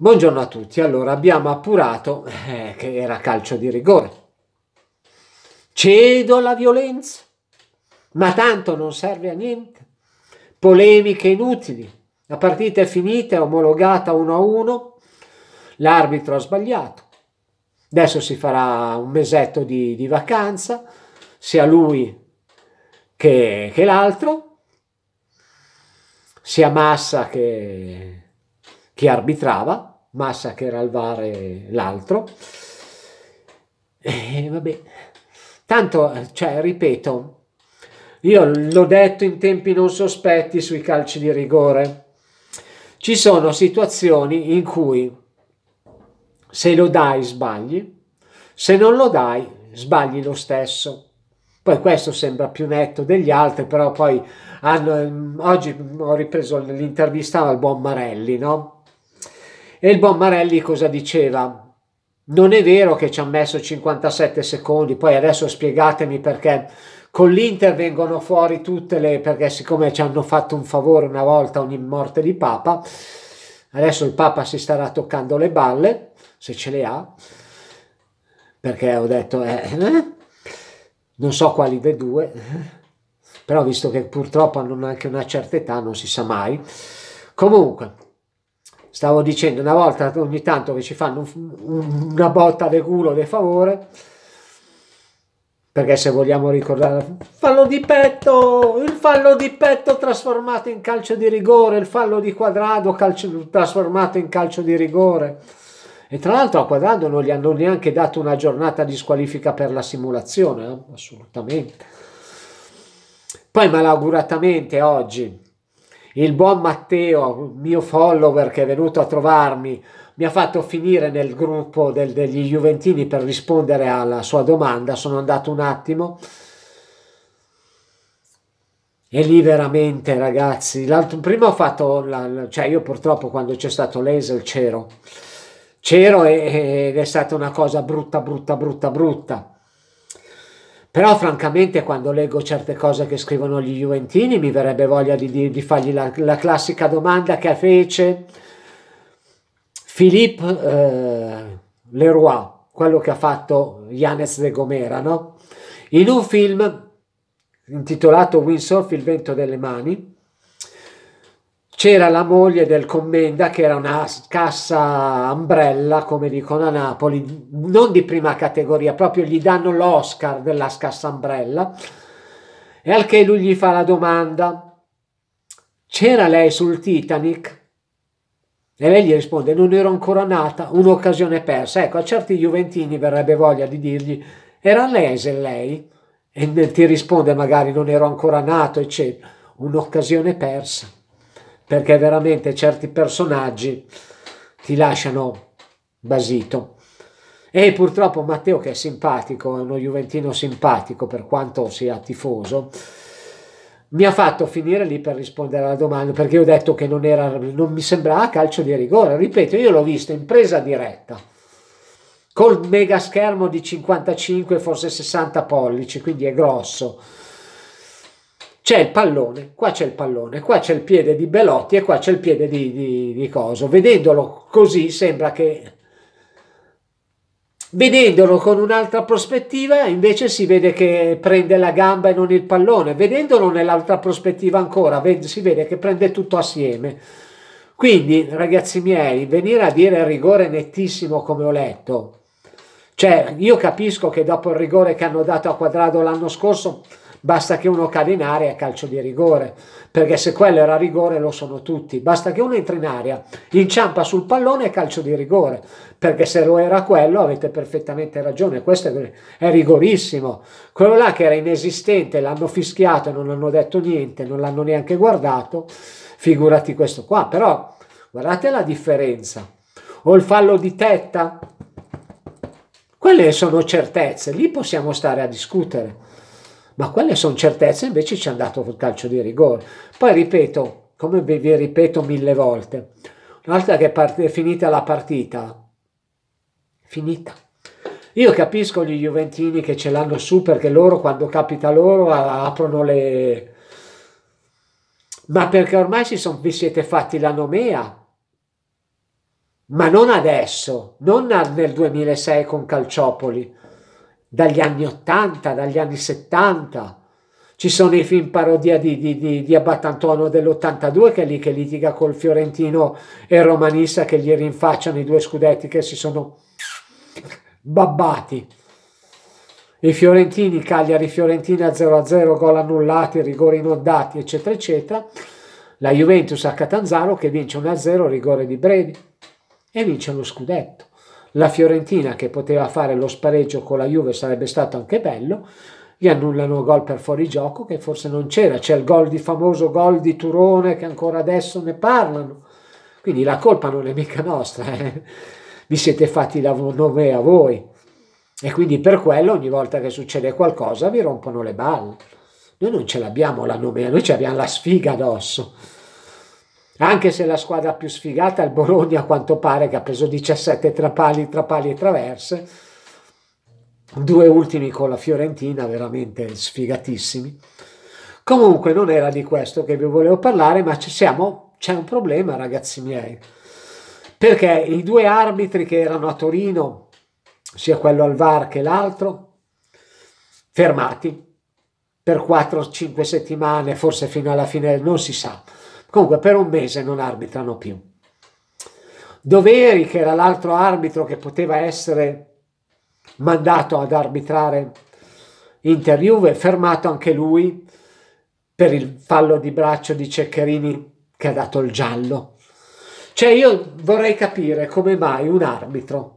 Buongiorno a tutti, allora abbiamo appurato eh, che era calcio di rigore. Cedo alla violenza, ma tanto non serve a niente. Polemiche inutili, la partita è finita, è omologata 1-1, l'arbitro ha sbagliato. Adesso si farà un mesetto di, di vacanza, sia lui che, che l'altro, sia Massa che che arbitrava, Massa che era al VAR l'altro. E vabbè, tanto, eh, cioè, ripeto, io l'ho detto in tempi non sospetti sui calci di rigore. Ci sono situazioni in cui se lo dai sbagli, se non lo dai sbagli lo stesso. Poi questo sembra più netto degli altri, però poi hanno, ehm, oggi ho ripreso l'intervista al buon Marelli, no? E il Bommarelli cosa diceva? Non è vero che ci ha messo 57 secondi, poi adesso spiegatemi perché con l'Inter vengono fuori tutte le... perché siccome ci hanno fatto un favore una volta ogni morte di Papa, adesso il Papa si starà toccando le balle, se ce le ha, perché ho detto, eh, eh? non so quali dei due, però visto che purtroppo hanno anche una certa età non si sa mai. Comunque, stavo dicendo una volta ogni tanto che ci fanno una botta de culo del favore perché se vogliamo ricordare fallo di petto il fallo di petto trasformato in calcio di rigore il fallo di quadrado calcio, trasformato in calcio di rigore e tra l'altro a quadrado non gli hanno neanche dato una giornata di squalifica per la simulazione eh? assolutamente poi malauguratamente oggi il buon Matteo, mio follower che è venuto a trovarmi, mi ha fatto finire nel gruppo del, degli Juventini per rispondere alla sua domanda, sono andato un attimo. E lì veramente ragazzi, l'altro prima ho fatto, la, cioè io purtroppo quando c'è stato l'Esel c'ero, c'ero ed è stata una cosa brutta, brutta, brutta, brutta però francamente quando leggo certe cose che scrivono gli Juventini mi verrebbe voglia di, di, di fargli la, la, classica domanda che fece Philippe eh, Leroy, quello che ha fatto Yanez de Gomera, no? In un film intitolato Windsurf, il vento delle mani, c'era la moglie del commenda che era una cassa umbrella come dicono a Napoli non di prima categoria proprio gli danno l'Oscar della scassa umbrella e al che lui gli fa la domanda c'era lei sul Titanic? e lei gli risponde non ero ancora nata un'occasione persa ecco a certi juventini verrebbe voglia di dirgli era lese lei? e ti risponde magari non ero ancora nato eccetera un'occasione persa perché veramente certi personaggi ti lasciano basito. E purtroppo Matteo, che è simpatico, è uno Juventino simpatico per quanto sia tifoso, mi ha fatto finire lì per rispondere alla domanda perché io ho detto che non, era, non mi sembrava calcio di rigore. Ripeto, io l'ho visto in presa diretta col mega schermo di 55, forse 60 pollici, quindi è grosso c'è il pallone, qua c'è il pallone, qua c'è il piede di Belotti e qua c'è il piede di, di, di Coso. Vedendolo così sembra che... Vedendolo con un'altra prospettiva invece si vede che prende la gamba e non il pallone, vedendolo nell'altra prospettiva ancora si vede che prende tutto assieme. Quindi ragazzi miei, venire a dire rigore nettissimo come ho letto, cioè io capisco che dopo il rigore che hanno dato a Quadrado l'anno scorso basta che uno cade in aria a calcio di rigore, perché se quello era rigore lo sono tutti, basta che uno entra in aria, inciampa sul pallone e calcio di rigore, perché se lo era quello avete perfettamente ragione, questo è rigorissimo, quello là che era inesistente, l'hanno fischiato e non hanno detto niente, non l'hanno neanche guardato, figurati questo qua, però guardate la differenza, o il fallo di tetta, quelle sono certezze, lì possiamo stare a discutere ma quelle sono certezze, invece ci è andato col calcio di rigore. Poi ripeto, come vi ripeto mille volte, una volta che è finita la partita, finita. Io capisco gli Juventini che ce l'hanno su perché loro quando capita loro aprono le... Ma perché ormai son... vi siete fatti la nomea. Ma non adesso, non nel 2006 con Calciopoli dagli anni 80, dagli anni 70. Ci sono i film parodia di, di, di, di Abbattantuono dell'82 che è lì che litiga col Fiorentino e il romanista che gli rinfacciano i due scudetti che si sono babbati. I Fiorentini, Cagliari, Fiorentina 0-0, gol annullati, rigori non dati, eccetera, eccetera. La Juventus a Catanzaro che vince 1-0, rigore di Bredi e vince lo scudetto la Fiorentina che poteva fare lo spareggio con la Juve sarebbe stato anche bello, gli annullano gol per fuorigioco che forse non c'era, c'è il gol di famoso gol di Turone che ancora adesso ne parlano, quindi la colpa non è mica nostra, eh. vi siete fatti la nome a voi e quindi per quello ogni volta che succede qualcosa vi rompono le balle, noi non ce l'abbiamo la nomea, noi ce abbiamo la sfiga addosso. Eh? anche se la squadra più sfigata è il Bologna a quanto pare che ha preso 17 trapali, trapali e traverse, due ultimi con la Fiorentina veramente sfigatissimi. Comunque non era di questo che vi volevo parlare, ma ci siamo, c'è un problema ragazzi miei, perché i due arbitri che erano a Torino, sia quello al VAR che l'altro, fermati per 4-5 settimane, forse fino alla fine, non si sa. Comunque per un mese non arbitrano più. Doveri, che era l'altro arbitro che poteva essere mandato ad arbitrare Inter Juve, fermato anche lui per il fallo di braccio di Ceccherini che ha dato il giallo. Cioè io vorrei capire come mai un arbitro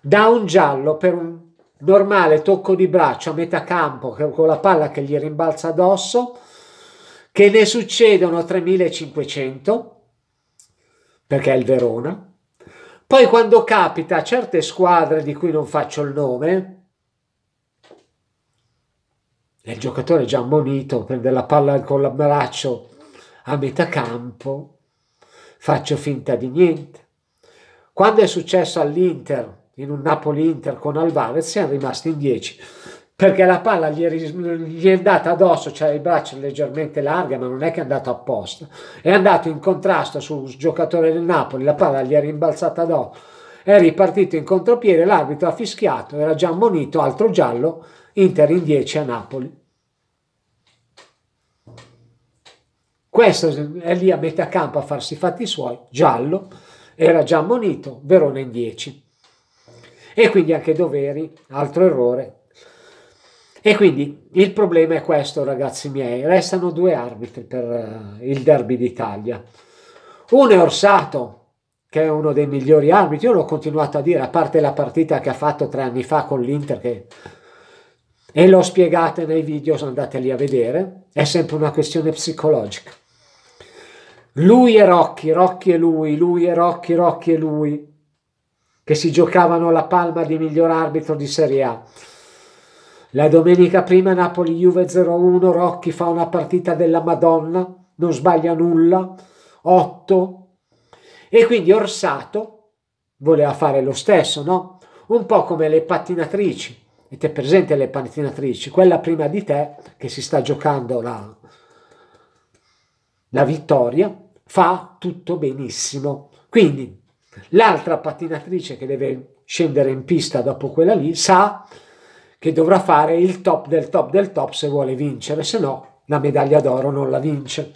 dà un giallo per un normale tocco di braccio a metà campo con la palla che gli rimbalza addosso che ne succedono 3500, perché è il Verona. Poi quando capita certe squadre di cui non faccio il nome, il giocatore già ammonito, prende la palla con l'abbraccio a metà campo, faccio finta di niente. Quando è successo all'Inter, in un Napoli-Inter con Alvarez, siamo rimasti in 10 perché la palla gli è, gli è, andata addosso, cioè il braccio leggermente larga, ma non è che è andato apposta. È andato in contrasto sul giocatore del Napoli, la palla gli è rimbalzata addosso, è ripartito in contropiede, l'arbitro ha fischiato, era già ammonito, altro giallo, Inter in 10 a Napoli. Questo è lì a metà campo a farsi i fatti suoi, giallo, era già ammonito, Verona in 10. E quindi anche Doveri, altro errore, e quindi il problema è questo, ragazzi miei. Restano due arbitri per eh, il derby d'Italia. Uno è Orsato, che è uno dei migliori arbitri. Io l'ho continuato a dire, a parte la partita che ha fatto tre anni fa con l'Inter, che... e l'ho spiegata nei video, andateli a vedere. È sempre una questione psicologica. Lui e Rocchi, Rocchi e lui, lui e Rocchi, Rocchi e lui, che si giocavano la palma di miglior arbitro di Serie A. La domenica prima Napoli-Juve 0-1, Rocchi fa una partita della Madonna, non sbaglia nulla, 8. E quindi Orsato voleva fare lo stesso, no? Un po' come le pattinatrici, e te presente le pattinatrici, quella prima di te che si sta giocando la, la vittoria, fa tutto benissimo. Quindi l'altra pattinatrice che deve scendere in pista dopo quella lì sa che dovrà fare il top del top del top se vuole vincere, se no la medaglia d'oro non la vince.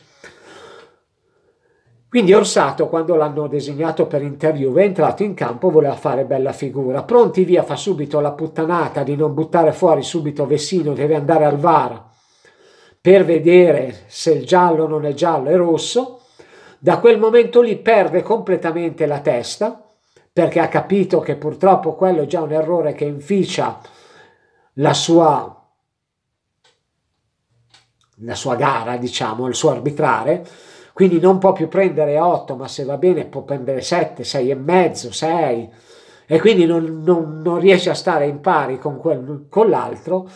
Quindi Orsato, quando l'hanno designato per interview, è entrato in campo, voleva fare bella figura. Pronti via, fa subito la puttanata di non buttare fuori subito Vessino, deve andare al VAR per vedere se il giallo non è giallo, è rosso. Da quel momento lì perde completamente la testa, perché ha capito che purtroppo quello è già un errore che inficia la sua, la sua gara, diciamo, il suo arbitrare, quindi non può più prendere 8, ma se va bene può prendere 7, 6 e mezzo, 6, e quindi non, non, non, riesce a stare in pari con, quel, con l'altro,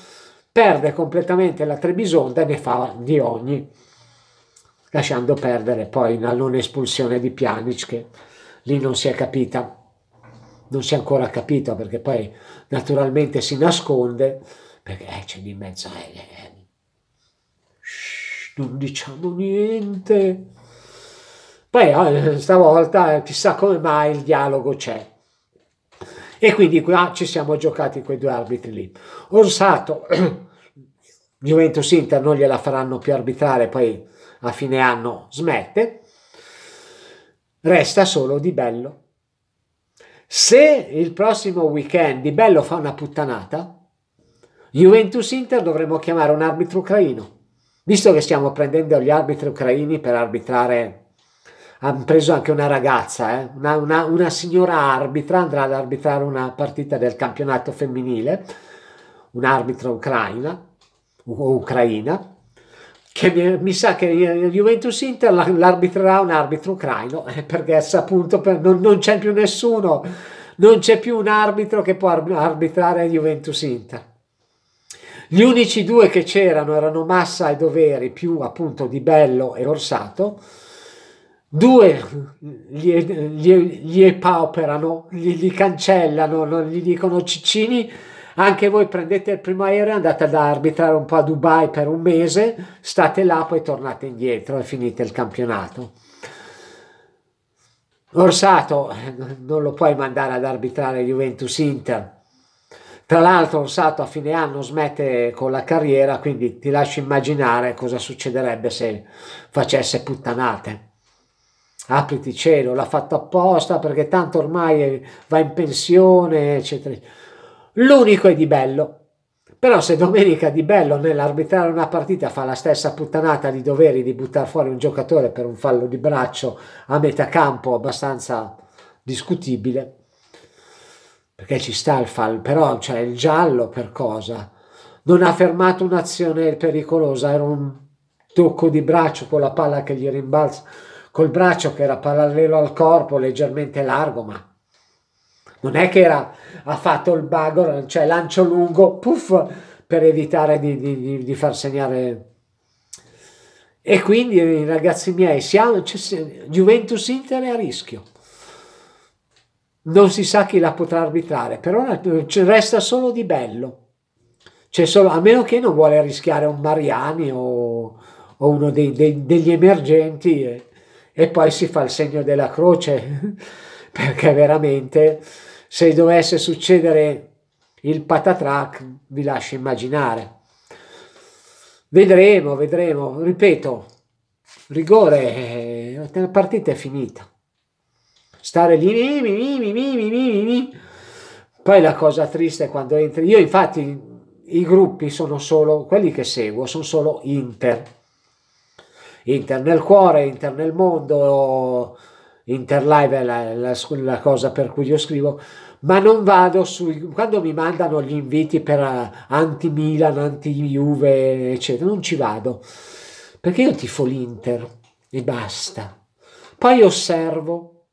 perde completamente la Trebisonda e ne fa di ogni, lasciando perdere poi la non espulsione di Pjanic che lì non si è capita non si è ancora capito perché poi naturalmente si nasconde perché eh, c'è di mezzo eh, eh, eh, shh, non diciamo niente poi oh, stavolta eh, chissà come mai il dialogo c'è e quindi qua ci siamo giocati quei due arbitri lì Orsato Juventus Inter non gliela faranno più arbitrare poi a fine anno smette resta solo di bello se il prossimo weekend Di Bello fa una puttanata, Juventus-Inter dovremmo chiamare un arbitro ucraino. Visto che stiamo prendendo gli arbitri ucraini per arbitrare, hanno preso anche una ragazza, eh? una, una, una signora arbitra andrà ad arbitrare una partita del campionato femminile, un arbitro ucraina, o ucraina, che mi, mi sa che il Juventus Inter l'arbitrerà un arbitro ucraino, eh, perché appunto per, non, non c'è più nessuno, non c'è più un arbitro che può arbitrare Juventus Inter. Gli unici due che c'erano erano Massa e Doveri, più appunto Di Bello e Orsato. Due gli, gli, gli epauperano, li, li cancellano, non gli dicono Ciccini anche voi prendete il primo aereo, e andate ad arbitrare un po' a Dubai per un mese, state là, poi tornate indietro e finite il campionato. Orsato non lo puoi mandare ad arbitrare Juventus Inter. Tra l'altro Orsato a fine anno smette con la carriera, quindi ti lascio immaginare cosa succederebbe se facesse puttanate. Apriti cielo, l'ha fatto apposta perché tanto ormai va in pensione, eccetera. L'unico è Di Bello. Però se domenica Di Bello nell'arbitrare una partita fa la stessa puttanata di doveri di buttare fuori un giocatore per un fallo di braccio a metà campo abbastanza discutibile, perché ci sta il fallo, però cioè il giallo per cosa? Non ha fermato un'azione pericolosa, era un tocco di braccio con la palla che gli rimbalza, col braccio che era parallelo al corpo, leggermente largo, ma non è che era, ha fatto il bago, cioè lancio lungo, puff, per evitare di, di, di far segnare. E quindi, ragazzi miei, siamo, Juventus Inter è a rischio. Non si sa chi la potrà arbitrare, però resta solo di bello. C'è solo, a meno che non vuole rischiare un Mariani o, o uno dei, dei, degli emergenti e, e poi si fa il segno della croce, perché veramente se dovesse succedere il patatrac, vi lascio immaginare. Vedremo, vedremo. Ripeto, rigore, eh, la partita è finita. Stare lì, mi, mi, mi, mi, mi, mi, Poi la cosa triste è quando entri... Io infatti i gruppi sono solo... Quelli che seguo sono solo Inter. Inter nel cuore, Inter nel mondo Interlive è la, la, la, cosa per cui io scrivo, ma non vado sui... quando mi mandano gli inviti per eh, anti-Milan, anti-Juve, eccetera, non ci vado, perché io tifo l'Inter e basta. Poi osservo,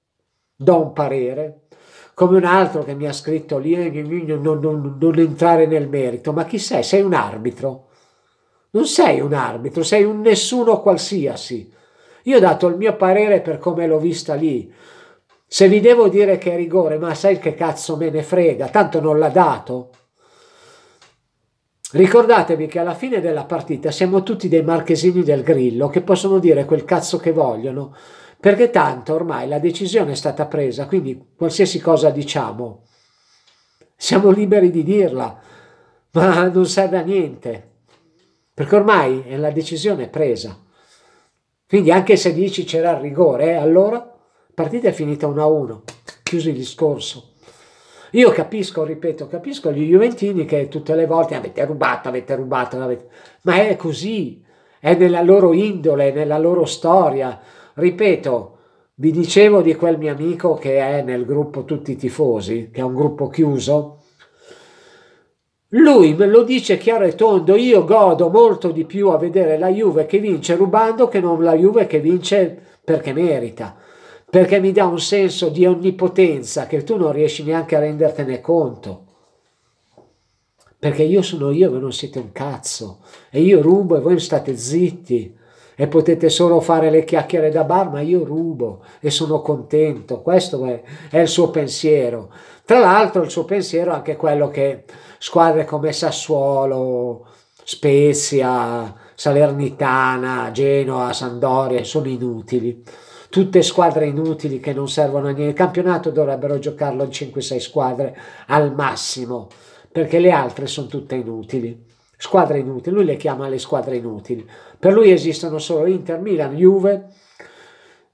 do un parere, come un altro che mi ha scritto lì, eh, non, non, non entrare nel merito, ma chi sei? Sei un arbitro. Non sei un arbitro, sei un nessuno qualsiasi io ho dato il mio parere per come l'ho vista lì. Se vi devo dire che è rigore, ma sai che cazzo me ne frega, tanto non l'ha dato. Ricordatevi che alla fine della partita siamo tutti dei marchesini del grillo che possono dire quel cazzo che vogliono, perché tanto ormai la decisione è stata presa, quindi qualsiasi cosa diciamo, siamo liberi di dirla, ma non serve a niente, perché ormai la decisione è presa. Quindi anche se dici c'era il rigore, eh, allora partita è finita 1-1, chiuso il discorso. Io capisco, ripeto, capisco gli Juventini che tutte le volte avete rubato, avete rubato, avete... ma è così, è nella loro indole, nella loro storia. Ripeto, vi dicevo di quel mio amico che è nel gruppo Tutti i Tifosi, che è un gruppo chiuso, lui me lo dice chiaro e tondo, io godo molto di più a vedere la Juve che vince rubando che non la Juve che vince perché merita, perché mi dà un senso di onnipotenza che tu non riesci neanche a rendertene conto. Perché io sono io, voi non siete un cazzo, e io rubo e voi state zitti e potete solo fare le chiacchiere da bar, ma io rubo e sono contento, questo è, è il suo pensiero. Tra l'altro il suo pensiero è anche quello che squadre come Sassuolo, Spezia, Salernitana, Genoa, Sandoria sono inutili. Tutte squadre inutili che non servono a niente. Il campionato dovrebbero giocarlo in 5-6 squadre al massimo, perché le altre sono tutte inutili. Squadre inutili, lui le chiama le squadre inutili. Per lui esistono solo Inter, Milan, Juve,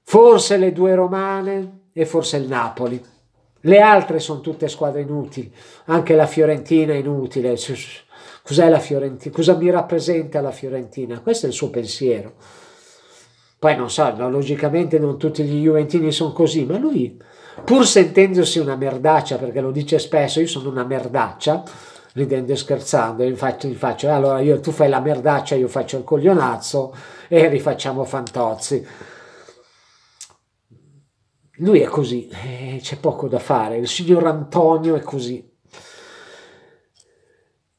forse le due romane e forse il Napoli. Le altre sono tutte squadre inutili, anche la Fiorentina è inutile. Cos'è la Fiorentina? Cosa mi rappresenta la Fiorentina? Questo è il suo pensiero. Poi non so, logicamente non tutti gli Juventini sono così, ma lui, pur sentendosi una merdaccia, perché lo dice spesso, io sono una merdaccia, ridendo e scherzando, gli faccio, gli faccio allora io, tu fai la merdaccia, io faccio il coglionazzo e rifacciamo fantozzi lui è così, eh, c'è poco da fare, il signor Antonio è così.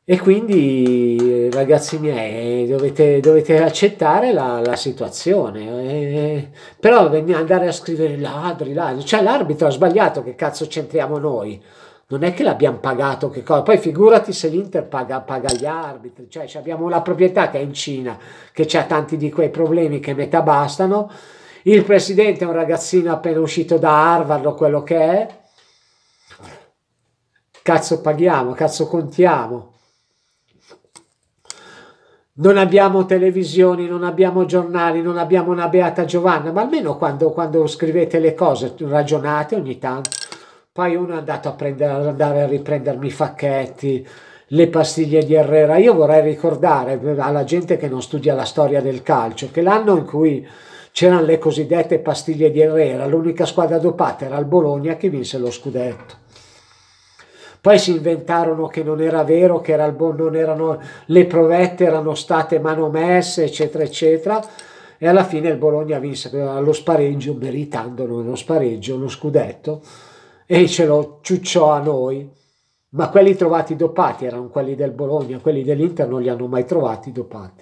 E quindi, ragazzi miei, dovete, dovete accettare la, la situazione. Eh, però andare a scrivere ladri, ladri. Cioè l'arbitro ha sbagliato, che cazzo c'entriamo noi? Non è che l'abbiamo pagato, che cosa? Poi figurati se l'Inter paga, paga, gli arbitri. Cioè abbiamo la proprietà che è in Cina, che ha tanti di quei problemi che metà bastano il presidente è un ragazzino appena uscito da Harvard o quello che è. Cazzo paghiamo, cazzo contiamo. Non abbiamo televisioni, non abbiamo giornali, non abbiamo una Beata Giovanna, ma almeno quando, quando scrivete le cose ragionate ogni tanto. Poi uno è andato a prendere, andare a riprendermi i facchetti, le pastiglie di Herrera. Io vorrei ricordare alla gente che non studia la storia del calcio che l'anno in cui C'erano le cosiddette pastiglie di Herrera, l'unica squadra dopata era il Bologna che vinse lo scudetto. Poi si inventarono che non era vero, che era il, non erano, le provette erano state manomesse, eccetera, eccetera. E alla fine il Bologna vinse lo spareggio, meritandolo lo spareggio, lo scudetto, e ce lo ciucciò a noi ma quelli trovati dopati erano quelli del Bologna, quelli dell'Inter non li hanno mai trovati dopati.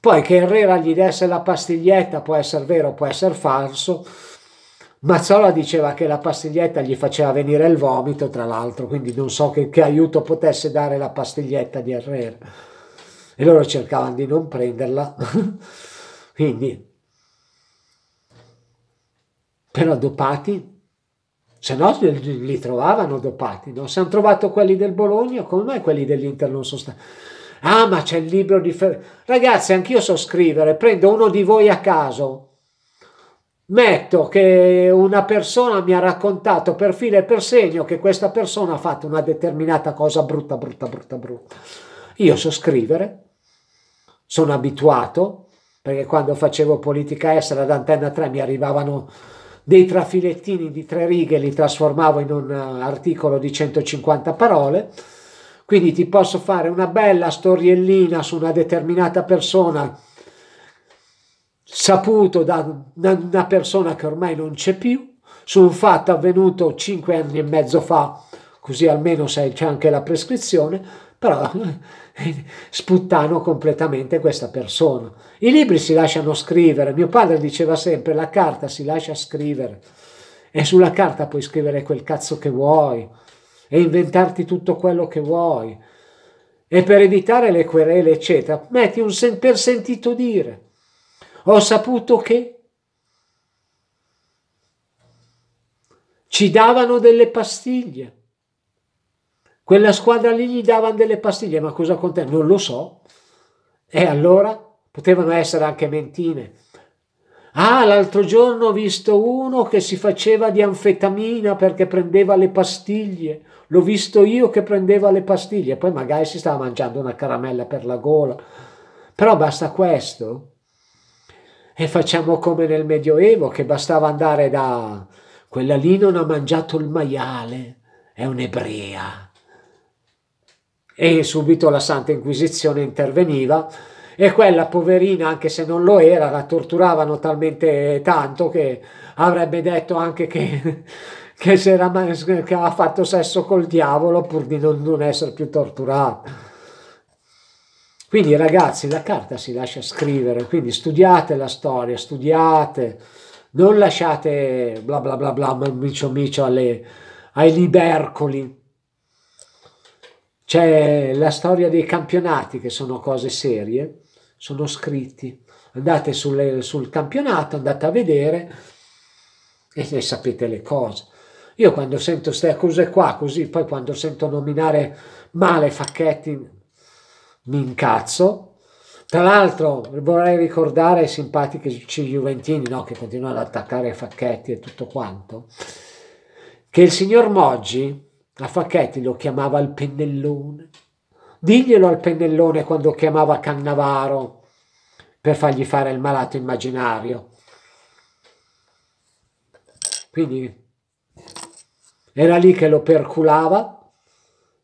Poi che Herrera gli desse la pastiglietta può essere vero, può essere falso. Mazzola diceva che la pastiglietta gli faceva venire il vomito, tra l'altro, quindi non so che, che, aiuto potesse dare la pastiglietta di Herrera. E loro cercavano di non prenderla. quindi, però dopati, se no li trovavano dopati, no? Se hanno trovato quelli del Bologna, come mai quelli dell'Inter non sono stati... Ah, ma c'è il libro di Ferrero. Ragazzi, anch'io so scrivere, prendo uno di voi a caso. Metto che una persona mi ha raccontato per filo e per segno che questa persona ha fatto una determinata cosa brutta, brutta, brutta, brutta. Io so scrivere, sono abituato, perché quando facevo politica estera ad Antenna 3 mi arrivavano dei trafilettini di tre righe, li trasformavo in un eh, articolo di 150 parole quindi ti posso fare una bella storiellina su una determinata persona saputo da una persona che ormai non c'è più, su un fatto avvenuto cinque anni e mezzo fa, così almeno c'è anche la prescrizione, però sputtano completamente questa persona. I libri si lasciano scrivere, mio padre diceva sempre la carta si lascia scrivere e sulla carta puoi scrivere quel cazzo che vuoi, e inventarti tutto quello che vuoi. E per evitare le querele, eccetera, metti un sen- per sentito dire. Ho saputo che ci davano delle pastiglie. Quella squadra lì gli davano delle pastiglie, ma cosa contengono? Non lo so. E allora potevano essere anche mentine. Ah, l'altro giorno ho visto uno che si faceva di anfetamina perché prendeva le pastiglie. L'ho visto io che prendeva le pastiglie. Poi magari si stava mangiando una caramella per la gola. Però basta questo. E facciamo come nel Medioevo, che bastava andare da... Quella lì non ha mangiato il maiale, è un'ebrea. E subito la Santa Inquisizione interveniva e quella poverina, anche se non lo era, la torturavano talmente tanto che avrebbe detto anche che, che, era, che aveva fatto sesso col diavolo pur di non, non essere più torturata. Quindi ragazzi, la carta si lascia scrivere, quindi studiate la storia, studiate, non lasciate bla bla bla bla micio micio alle, ai libercoli. C'è la storia dei campionati che sono cose serie sono scritti. Andate sulle, sul campionato, andate a vedere e ne sapete le cose. Io quando sento queste cose qua, così, poi quando sento nominare male Facchetti, mi incazzo. Tra l'altro vorrei ricordare ai simpatici juventini, no, che continuano ad attaccare Facchetti e tutto quanto, che il signor Moggi a Facchetti lo chiamava il pennellone. Diglielo al pennellone quando chiamava Cannavaro per fargli fare il malato immaginario. Quindi era lì che lo perculava.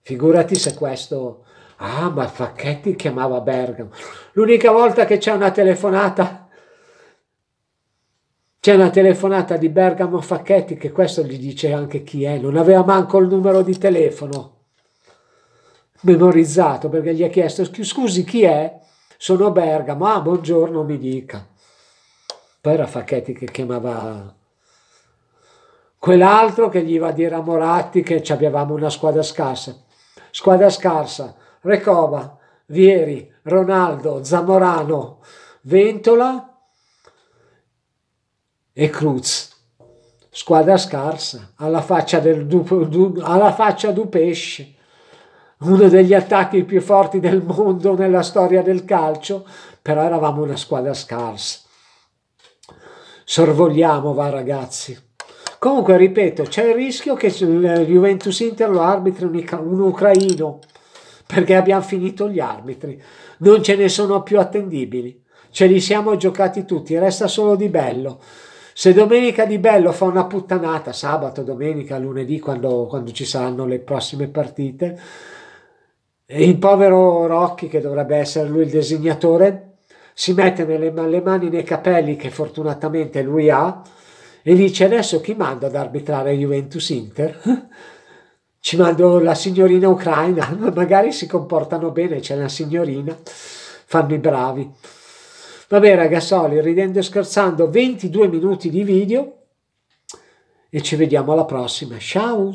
Figurati se questo... Ah, ma Facchetti chiamava Bergamo. L'unica volta che c'è una telefonata... C'è una telefonata di Bergamo Facchetti che questo gli dice anche chi è. Non aveva manco il numero di telefono memorizzato perché gli ha chiesto scusi chi è? Sono Bergamo, ah buongiorno mi dica. Poi era Facchetti che chiamava quell'altro che gli va a dire a Moratti che avevamo una squadra scarsa. Squadra scarsa, Recova, Vieri, Ronaldo, Zamorano, Ventola e Cruz. Squadra scarsa, alla faccia, del, du, du, alla faccia du pesce uno degli attacchi più forti del mondo nella storia del calcio, però eravamo una squadra scarsa. Sorvoliamo, va ragazzi. Comunque, ripeto, c'è il rischio che il Juventus Inter lo arbitri un, ucraino, perché abbiamo finito gli arbitri. Non ce ne sono più attendibili. Ce li siamo giocati tutti, resta solo Di Bello. Se domenica Di Bello fa una puttanata, sabato, domenica, lunedì, quando, quando ci saranno le prossime partite, il povero Rocchi, che dovrebbe essere lui il disegnatore, si mette nelle, le mani nei capelli che fortunatamente lui ha e dice adesso chi manda ad arbitrare Juventus Inter? Ci mando la signorina ucraina, magari si comportano bene, c'è la signorina, fanno i bravi. Vabbè ragazzoli, ridendo e scherzando, 22 minuti di video e ci vediamo alla prossima. Ciao!